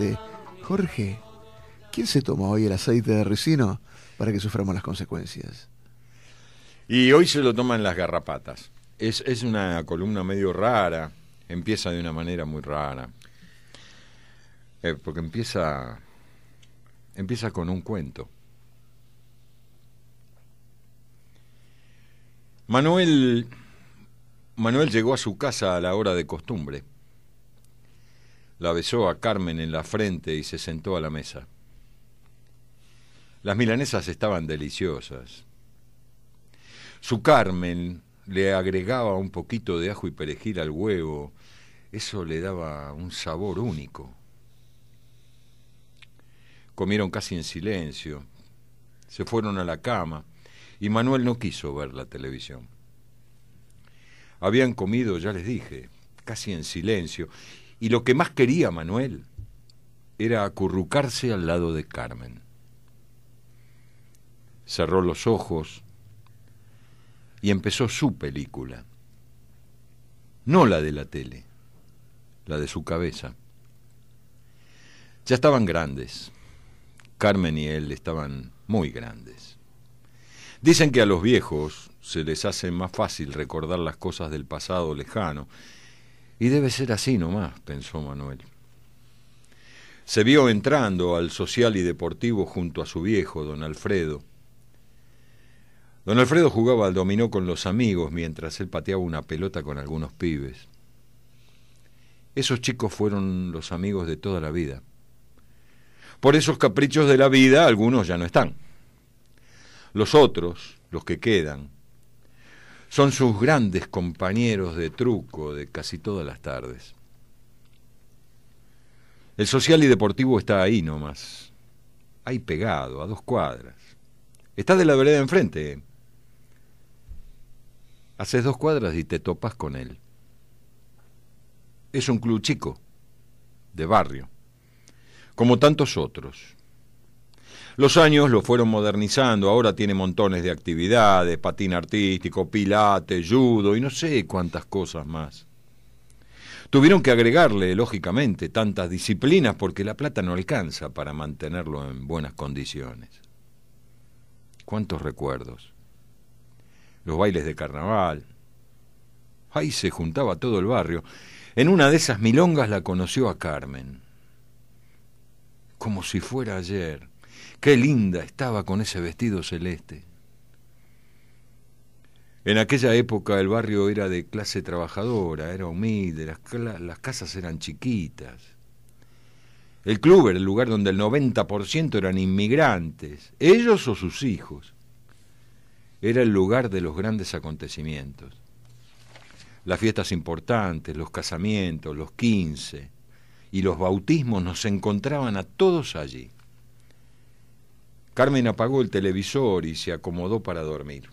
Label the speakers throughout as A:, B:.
A: Este, Jorge, ¿quién se toma hoy el aceite de ricino para que suframos las consecuencias? Y hoy se lo toman las garrapatas. Es, una columna medio rara, empieza de una manera muy rara. Eh, porque empieza, empieza con un cuento. Manuel, Manuel llegó a su casa a la hora de costumbre la besó a Carmen en la frente y se sentó a la mesa. Las milanesas estaban deliciosas. Su Carmen le agregaba un poquito de ajo y perejil al huevo. Eso le daba un sabor único. Comieron casi en silencio. Se fueron a la cama y Manuel no quiso ver la televisión. Habían comido, ya les dije, casi en silencio, y lo que más quería Manuel era acurrucarse al lado de Carmen. Cerró los ojos y empezó su película. No la de la tele, la de su cabeza. Ya estaban grandes. Carmen y él estaban muy grandes. Dicen que a los viejos se les hace más fácil recordar las cosas del pasado lejano y debe ser así nomás, pensó Manuel. Se vio entrando al social y deportivo junto a su viejo, don Alfredo. Don Alfredo jugaba al dominó con los amigos mientras él pateaba una pelota con algunos pibes. Esos chicos fueron los amigos de toda la vida. Por esos caprichos de la vida algunos ya no están. Los otros, los que quedan, son sus grandes compañeros de truco de casi todas las tardes. El social y deportivo está ahí nomás, ahí pegado, a dos cuadras. Está de la vereda enfrente. Haces dos cuadras y te topas con él. Es un club chico, de barrio, como tantos otros los años lo fueron modernizando, ahora tiene montones de actividades, patín artístico, pilate, judo y no sé cuántas cosas más. Tuvieron que agregarle, lógicamente, tantas disciplinas porque la plata no alcanza para mantenerlo en buenas condiciones. ¿Cuántos recuerdos? Los bailes de carnaval. Ahí se juntaba todo el barrio. En una de esas milongas la conoció a Carmen. Como si fuera ayer. Qué linda estaba con ese vestido celeste. En aquella época el barrio era de clase trabajadora, era humilde, las, casas eran chiquitas. El club era el lugar donde el 90% eran inmigrantes, ellos o sus hijos. Era el lugar de los grandes acontecimientos. Las fiestas importantes, los casamientos, los 15 y los bautismos nos encontraban a todos allí. Carmen apagó el televisor y se acomodó para dormir.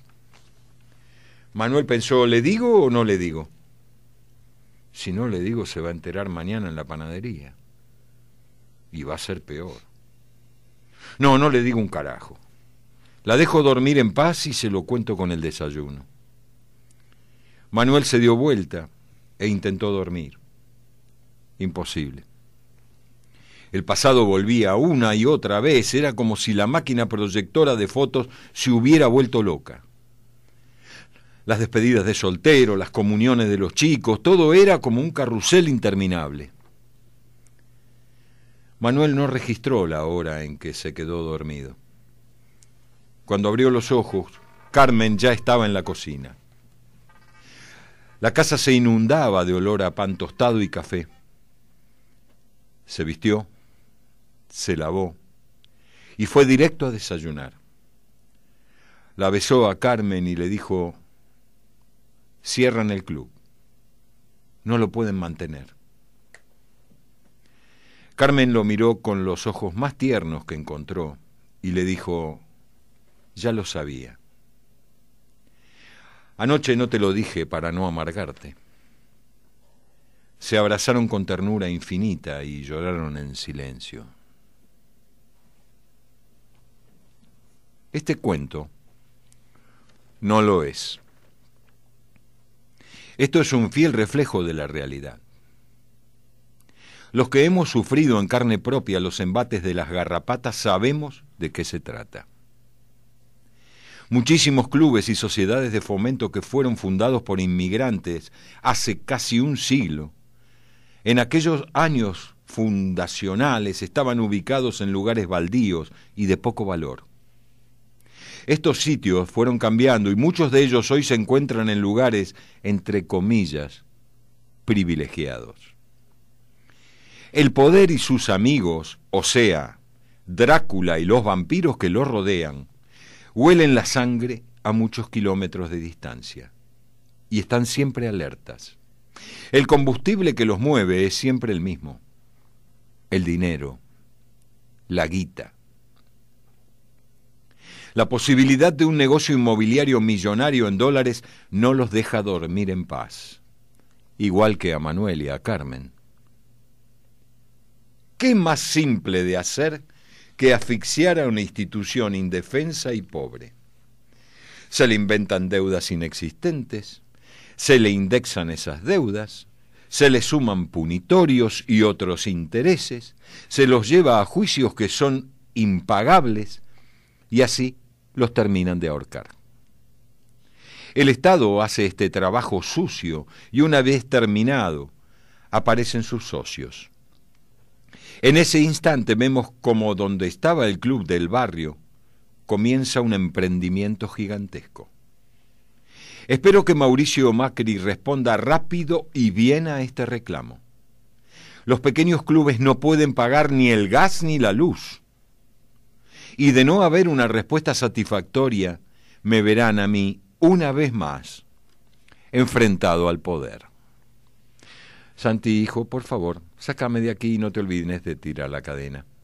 A: Manuel pensó, ¿le digo o no le digo? Si no le digo, se va a enterar mañana en la panadería. Y va a ser peor. No, no le digo un carajo. La dejo dormir en paz y se lo cuento con el desayuno. Manuel se dio vuelta e intentó dormir. Imposible. El pasado volvía una y otra vez, era como si la máquina proyectora de fotos se hubiera vuelto loca. Las despedidas de soltero, las comuniones de los chicos, todo era como un carrusel interminable. Manuel no registró la hora en que se quedó dormido. Cuando abrió los ojos, Carmen ya estaba en la cocina. La casa se inundaba de olor a pan tostado y café. Se vistió, se lavó y fue directo a desayunar. La besó a Carmen y le dijo, cierran el club, no lo pueden mantener. Carmen lo miró con los ojos más tiernos que encontró y le dijo, ya lo sabía. Anoche no te lo dije para no amargarte. Se abrazaron con ternura infinita y lloraron en silencio. Este cuento no lo es. Esto es un fiel reflejo de la realidad. Los que hemos sufrido en carne propia los embates de las garrapatas sabemos de qué se trata. Muchísimos clubes y sociedades de fomento que fueron fundados por inmigrantes hace casi un siglo, en aquellos años fundacionales estaban ubicados en lugares baldíos y de poco valor. Estos sitios fueron cambiando y muchos de ellos hoy se encuentran en lugares, entre comillas, privilegiados. El poder y sus amigos, o sea, Drácula y los vampiros que lo rodean, huelen la sangre a muchos kilómetros de distancia y están siempre alertas. El combustible que los mueve es siempre el mismo, el dinero, la guita. La posibilidad de un negocio inmobiliario millonario en dólares no los deja dormir en paz, igual que a Manuel y a Carmen. ¿Qué más simple de hacer que asfixiar a una institución indefensa y pobre? Se le inventan deudas inexistentes, se le indexan esas deudas, se le suman punitorios y otros intereses, se los lleva a juicios que son impagables, y así los terminan de ahorcar. El Estado hace este trabajo sucio y una vez terminado, aparecen sus socios. En ese instante vemos como donde estaba el club del barrio comienza un emprendimiento gigantesco. Espero que Mauricio Macri responda rápido y bien a este reclamo. Los pequeños clubes no pueden pagar ni el gas ni la luz y de no haber una respuesta satisfactoria, me verán a mí una vez más enfrentado al poder. Santi, hijo, por favor, sácame de aquí y no te olvides de tirar la cadena.